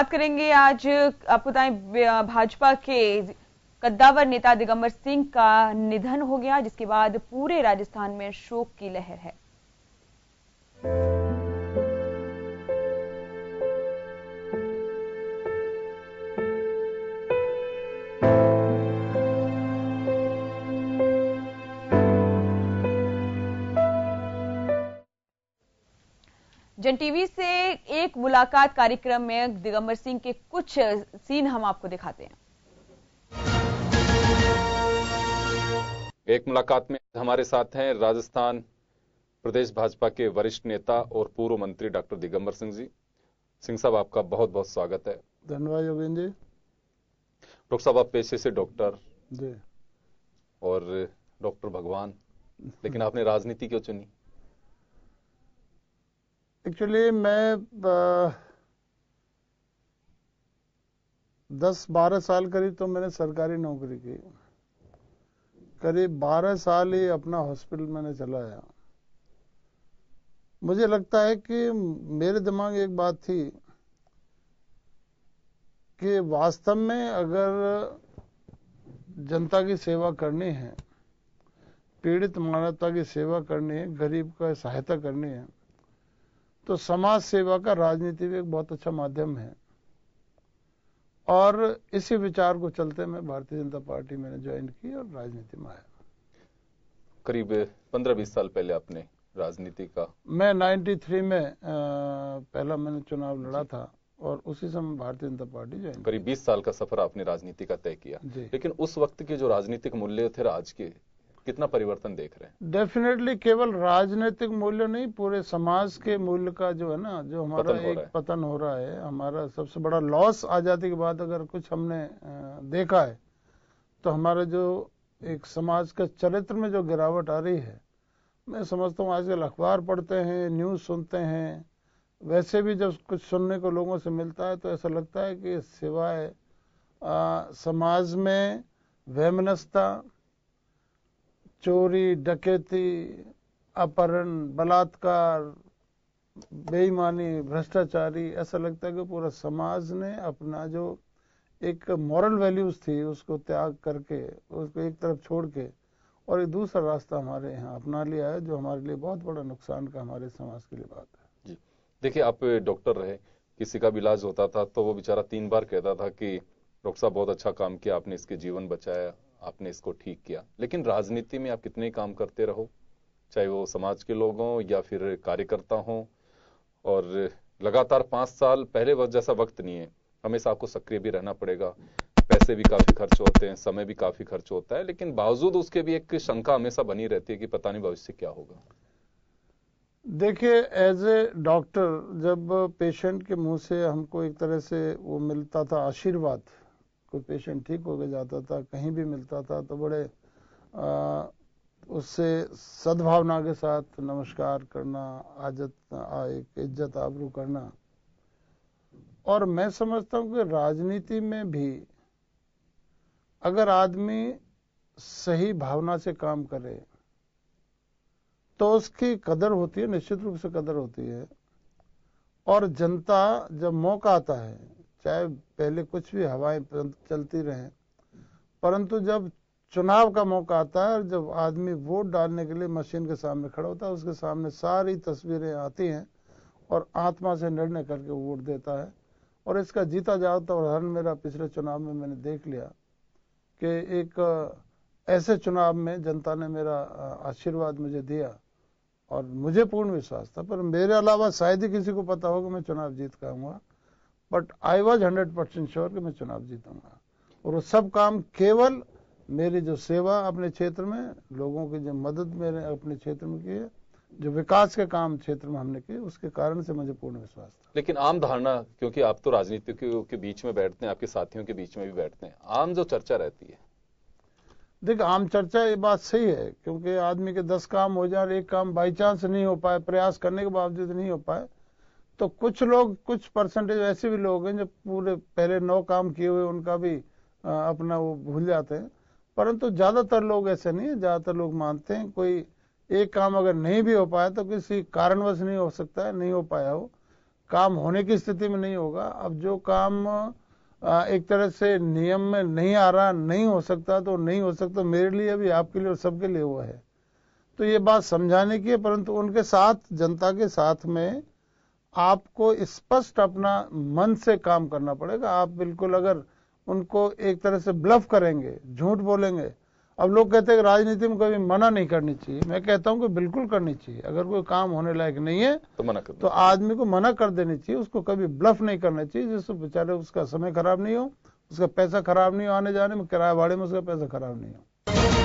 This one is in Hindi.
बात करेंगे आज आपको बताएं भाजपा के कद्दावर नेता दिगंबर सिंह का निधन हो गया जिसके बाद पूरे राजस्थान में शोक की लहर है जन टीवी से एक मुलाकात कार्यक्रम में दिगंबर सिंह के कुछ सीन हम आपको दिखाते हैं एक मुलाकात में हमारे साथ हैं राजस्थान प्रदेश भाजपा के वरिष्ठ नेता और पूर्व मंत्री डॉक्टर दिगंबर सिंह जी सिंह साहब आपका बहुत बहुत स्वागत है धन्यवाद योगेंद्र जी डॉक्टर साहब आप पेशे से डॉक्टर और डॉक्टर भगवान लेकिन आपने राजनीति क्यों चुनी एक्चुअली मैं दस बारह साल करीब तो मैंने सरकारी नौकरी की करीब बारह साल ही अपना हॉस्पिटल मैंने चलाया मुझे लगता है कि मेरे दिमाग एक बात थी कि वास्तव में अगर जनता की सेवा करनी है पीड़ित मानवता की सेवा करनी है गरीब का सहायता करनी है तो समाज सेवा का राजनीति भी एक बहुत अच्छा माध्यम है और इसी विचार को चलते मैं भारतीय जनता पार्टी मैंने ज्वाइन की और राजनीति में आया करीब पंद्रह बीस साल पहले आपने राजनीति का मैं 93 में आ, पहला मैंने चुनाव लड़ा था और उसी समय भारतीय जनता पार्टी ज्वाइन करीब 20 साल का सफर आपने राजनीति का तय किया लेकिन उस वक्त के जो राजनीतिक मूल्य थे राज के कितना परिवर्तन देख रहे हैं डेफिनेटली केवल राजनीतिक मूल्य नहीं पूरे समाज के मूल्य का जो है ना जो हमारा पतन एक पतन हो रहा है हमारा सबसे बड़ा लॉस आजादी के बाद अगर कुछ हमने देखा है तो हमारे जो एक समाज के चरित्र में जो गिरावट आ रही है मैं समझता हूँ आजकल अखबार पढ़ते हैं न्यूज़ सुनते हैं वैसे भी जब कुछ सुनने को लोगों से मिलता है तो ऐसा लगता है कि सिवाय समाज में वहमनस्ता चोरी डकैती अपहरण बलात्कार बेईमानी भ्रष्टाचारी ऐसा लगता है कि पूरा समाज ने अपना जो एक मॉरल वैल्यूज थी उसको त्याग करके उसको एक तरफ छोड़ के और एक दूसरा रास्ता हमारे यहाँ अपना लिया है जो हमारे लिए बहुत बड़ा नुकसान का हमारे समाज के लिए बात है जी देखिए आप डॉक्टर रहे किसी का भी इलाज होता था तो वो बेचारा तीन बार कहता था कि डॉक्टर साहब बहुत अच्छा काम किया आपने इसके जीवन बचाया आपने इसको ठीक किया लेकिन राजनीति में आप कितने काम करते रहो चाहे वो समाज के लोग हों या फिर कार्यकर्ता हों और लगातार पाँच साल पहले वक्त जैसा वक्त नहीं है हमेशा आपको सक्रिय भी रहना पड़ेगा पैसे भी काफ़ी खर्च होते हैं समय भी काफ़ी खर्च होता है लेकिन बावजूद उसके भी एक शंका हमेशा बनी रहती है कि पता नहीं भविष्य क्या होगा देखिए एज ए डॉक्टर जब पेशेंट के मुंह से हमको एक तरह से वो मिलता था आशीर्वाद कोई पेशेंट ठीक होकर जाता था कहीं भी मिलता था तो बड़े आ, उससे सद्भावना के साथ नमस्कार करना आजत एक इज्जत आबरू करना और मैं समझता हूँ कि राजनीति में भी अगर आदमी सही भावना से काम करे तो उसकी कदर होती है निश्चित रूप से कदर होती है और जनता जब मौका आता है चाहे पहले कुछ भी हवाएं चलती रहे परंतु जब चुनाव का मौका आता है और जब आदमी वोट डालने के लिए मशीन के सामने खड़ा होता है उसके सामने सारी तस्वीरें आती हैं और आत्मा से निर्णय करके वोट देता है और इसका जीता जाता तो और हर मेरा पिछले चुनाव में मैंने देख लिया कि एक ऐसे चुनाव में जनता ने मेरा आशीर्वाद मुझे दिया और मुझे पूर्ण विश्वास था पर मेरे अलावा शायद ही किसी को पता होगा मैं चुनाव जीत आऊंगा but I was hundred percent sure कि मैं चुनाव जीतूंगा और वो सब काम केवल मेरी जो सेवा अपने क्षेत्र में लोगों की जो मदद मैंने अपने क्षेत्र में की है जो विकास के काम क्षेत्र में हमने किए उसके कारण से मुझे पूर्ण विश्वास था लेकिन आम धारणा क्योंकि आप तो राजनीति के बीच में बैठते हैं आपके साथियों के बीच में भी बैठते हैं आम जो चर्चा रहती है देखिए आम चर्चा ये बात सही है क्योंकि आदमी के दस काम हो जाए एक काम बाई चांस नहीं हो पाए प्रयास करने के बावजूद नहीं हो पाए तो कुछ लोग कुछ परसेंटेज ऐसे भी लोग हैं जो पूरे पहले नौ काम किए हुए उनका भी अपना वो भूल जाते हैं परंतु ज़्यादातर लोग ऐसे नहीं है ज़्यादातर लोग मानते हैं कोई एक काम अगर नहीं भी हो पाया तो किसी कारणवश नहीं हो सकता है नहीं हो पाया हो काम होने की स्थिति में नहीं होगा अब जो काम एक तरह से नियम में नहीं आ रहा नहीं हो सकता तो नहीं हो सकता मेरे लिए भी आपके लिए और सबके लिए वो है तो ये बात समझाने की है परंतु उनके साथ जनता के साथ में आपको स्पष्ट अपना मन से काम करना पड़ेगा आप बिल्कुल अगर उनको एक तरह से ब्लफ करेंगे झूठ बोलेंगे अब लोग कहते हैं कि राजनीति में कभी मना नहीं करनी चाहिए मैं कहता हूं कि बिल्कुल करनी चाहिए अगर कोई काम होने लायक नहीं है तो मना कर तो आदमी को मना कर देनी चाहिए उसको कभी ब्लफ नहीं करना चाहिए जिससे बेचारे उसका समय खराब नहीं हो उसका पैसा खराब नहीं हो आने जाने में किराया भाड़े में उसका पैसा खराब नहीं हो